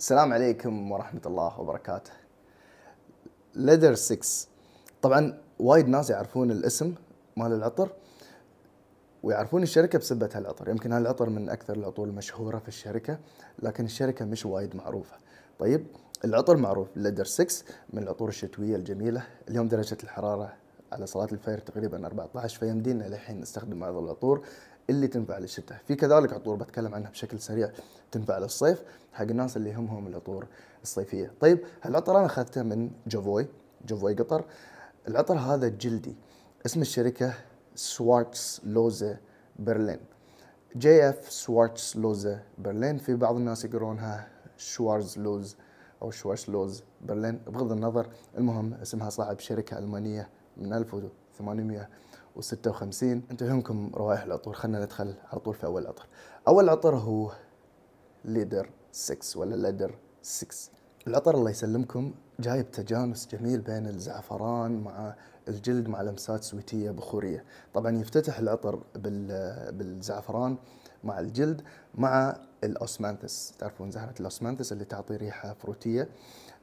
السلام عليكم ورحمة الله وبركاته. ليدر 6 طبعا وايد ناس يعرفون الاسم مال العطر ويعرفون الشركة بسبة هالعطر، يمكن هالعطر من أكثر العطور المشهورة في الشركة، لكن الشركة مش وايد معروفة. طيب العطر معروف ليدر 6 من العطور الشتوية الجميلة، اليوم درجة الحرارة على صلاة الفجر تقريبا 14 فيمدينا للحين نستخدم هذا العطور اللي تنفع للشتاء في كذلك عطور بتكلم عنها بشكل سريع تنفع للصيف حق الناس اللي يهمهم العطور الصيفيه طيب هالعطر انا اخذته من جوفوي جوفوي قطر العطر هذا جلدي اسم الشركه سوارتس لوزه برلين جي اف سوارتس لوزه برلين في بعض الناس يقرونها شوارز لوز او شوارز لوز برلين بغض النظر المهم اسمها صاحب شركه المانيه من 1800 و56 انتم يهمكم روائح العطور خلينا ندخل على طول في اول عطر اول عطر هو ليدر 6 ولا ليدر 6 العطر الله يسلمكم جايب تجانس جميل بين الزعفران مع الجلد مع لمسات سويتيه بخوريه طبعا يفتتح العطر بالزعفران مع الجلد مع الاوسمانثس تعرفون زهره الاوسمانثس اللي تعطي ريحه فروتيه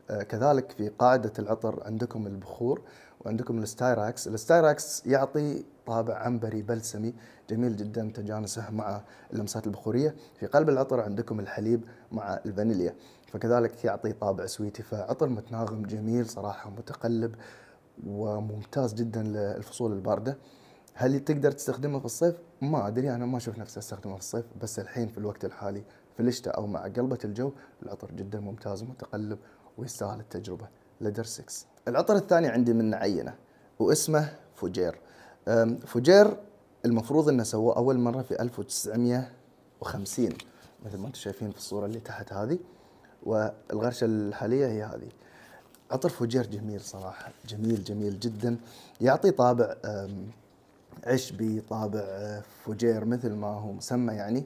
آه، كذلك في قاعدة العطر عندكم البخور وعندكم الستايراكس الستايراكس يعطي طابع عنبري بلسمي جميل جدا تجانسه مع اللمسات البخورية في قلب العطر عندكم الحليب مع الفانيليا فكذلك يعطي طابع سويتي فعطر متناغم جميل صراحة متقلب وممتاز جدا للفصول الباردة هل تقدر تستخدمه في الصيف؟ ما ادري انا ما اشوف نفسي استخدمه في الصيف بس الحين في الوقت الحالي في الشتاء او مع قلبة الجو العطر جدا ممتاز ومتقلب ويستاهل التجربه لدر 6 العطر الثاني عندي منه عينه واسمه فجير فجير المفروض انه سواه اول مره في 1950 مثل ما انتم شايفين في الصوره اللي تحت هذه والغرشه الحاليه هي هذه عطر فجير جميل صراحه جميل جميل جدا يعطي طابع عشبي طابع أه، فجير مثل ما هو مسمى يعني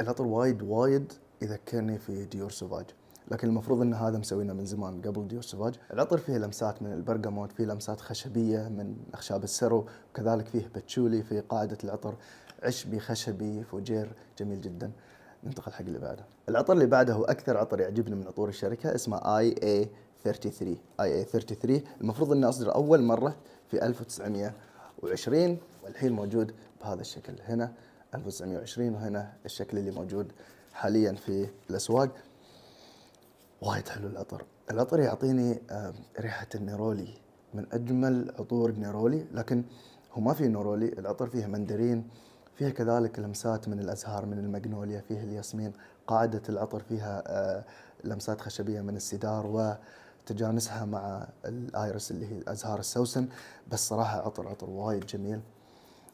العطر وايد وايد يذكرني في ديور سوفاج لكن المفروض ان هذا مسوينه من زمان قبل ديور سوفاج العطر فيه لمسات من البرغموت فيه لمسات خشبيه من اخشاب السرو وكذلك فيه باتشولي في قاعده العطر عشبي خشبي فوجير جميل جدا ننتقل حق اللي بعده العطر اللي بعده هو اكثر عطر يعجبني من عطور الشركه اسمه اي اي 33 اي اي 33 المفروض انه اصدر اول مره في 1920 والحين موجود بهذا الشكل هنا 1920 وهنا الشكل اللي موجود حاليا في الاسواق وايد حلو العطر العطر يعطيني آه، ريحة النيرولي من أجمل عطور النيرولي لكن هو ما فيه نيرولي العطر فيه مندرين فيه كذلك لمسات من الأزهار من المغنوليا فيه الياسمين قاعدة العطر فيها آه، لمسات خشبية من السدار و تجانسها مع الايرس اللي هي ازهار السوسن بس صراحه عطر عطر وايد جميل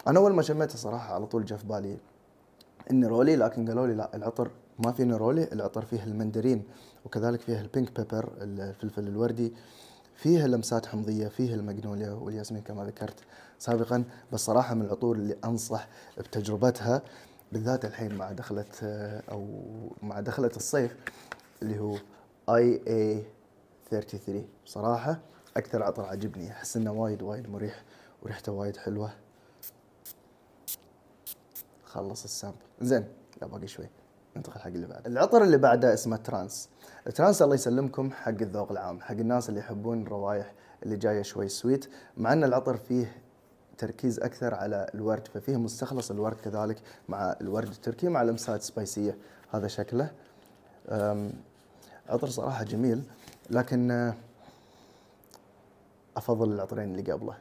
انا اول ما شميته صراحه على طول جاء في بالي النيرولي لكن قالوا لي لا العطر ما في نيرولي العطر فيه المندرين وكذلك فيه البينك بيبر الفلفل الوردي فيه لمسات حمضيه فيه المغنوليا والياسمين كما ذكرت سابقا بس صراحه من العطور اللي انصح بتجربتها بالذات الحين مع دخلة او مع دخلة الصيف اللي هو اي اي 33 صراحه اكثر عطر عجبني احس انه وايد وايد مريح وريحته وايد حلوه خلص السامبل زين لا باقي شوي ننتقل حق اللي بعده العطر اللي بعده اسمه ترانس الترانس الله يسلمكم حق الذوق العام حق الناس اللي يحبون الروايح اللي جايه شوي سويت مع ان العطر فيه تركيز اكثر على الورد ففيه مستخلص الورد كذلك مع الورد التركي مع لمسات سبايسيه هذا شكله عطر صراحه جميل لكن آه، افضل العطرين اللي قبله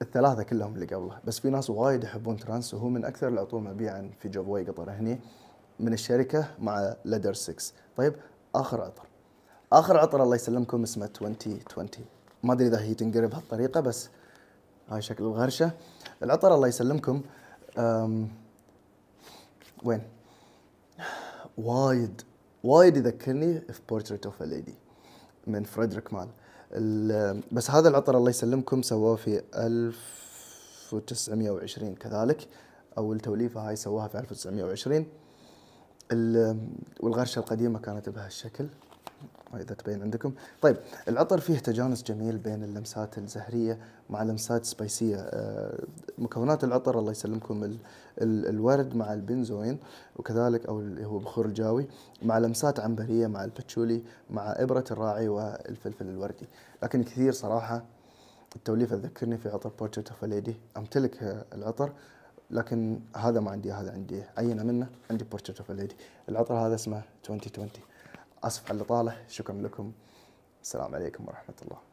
والثلاثه كلهم اللي قبله بس في ناس وايد يحبون ترانس وهو من اكثر العطور مبيعا في جوبوي قطر هني من الشركه مع لدر 6 طيب اخر عطر اخر عطر الله يسلمكم اسمه 2020 ما ادري اذا هي تنقرب بهالطريقه بس هاي شكل الغرشه العطر الله يسلمكم أم وين وايد وايد يذكرني في بورتريت اوف ليدي من فريدريك مان بس هذا العطر الله يسلمكم سواه في 1920 كذلك او التوليفه هاي سواها في 1920 والغرشه القديمه كانت بهالشكل اذا تبين عندكم طيب العطر فيه تجانس جميل بين اللمسات الزهريه مع لمسات سبايسيه آه، مكونات العطر الله يسلمكم ال ال الورد مع البنزوين وكذلك او اللي هو بخور الجاوي مع لمسات عنبريه مع الباتشولي مع ابره الراعي والفلفل الوردي لكن كثير صراحه التوليفه تذكرني في عطر بورتريت اوف ليدي امتلك العطر لكن هذا ما عندي هذا عندي عينه منه عندي بورتريت اوف ليدي العطر هذا اسمه 2020 اسف على الاطاله شكرا لكم السلام عليكم ورحمه الله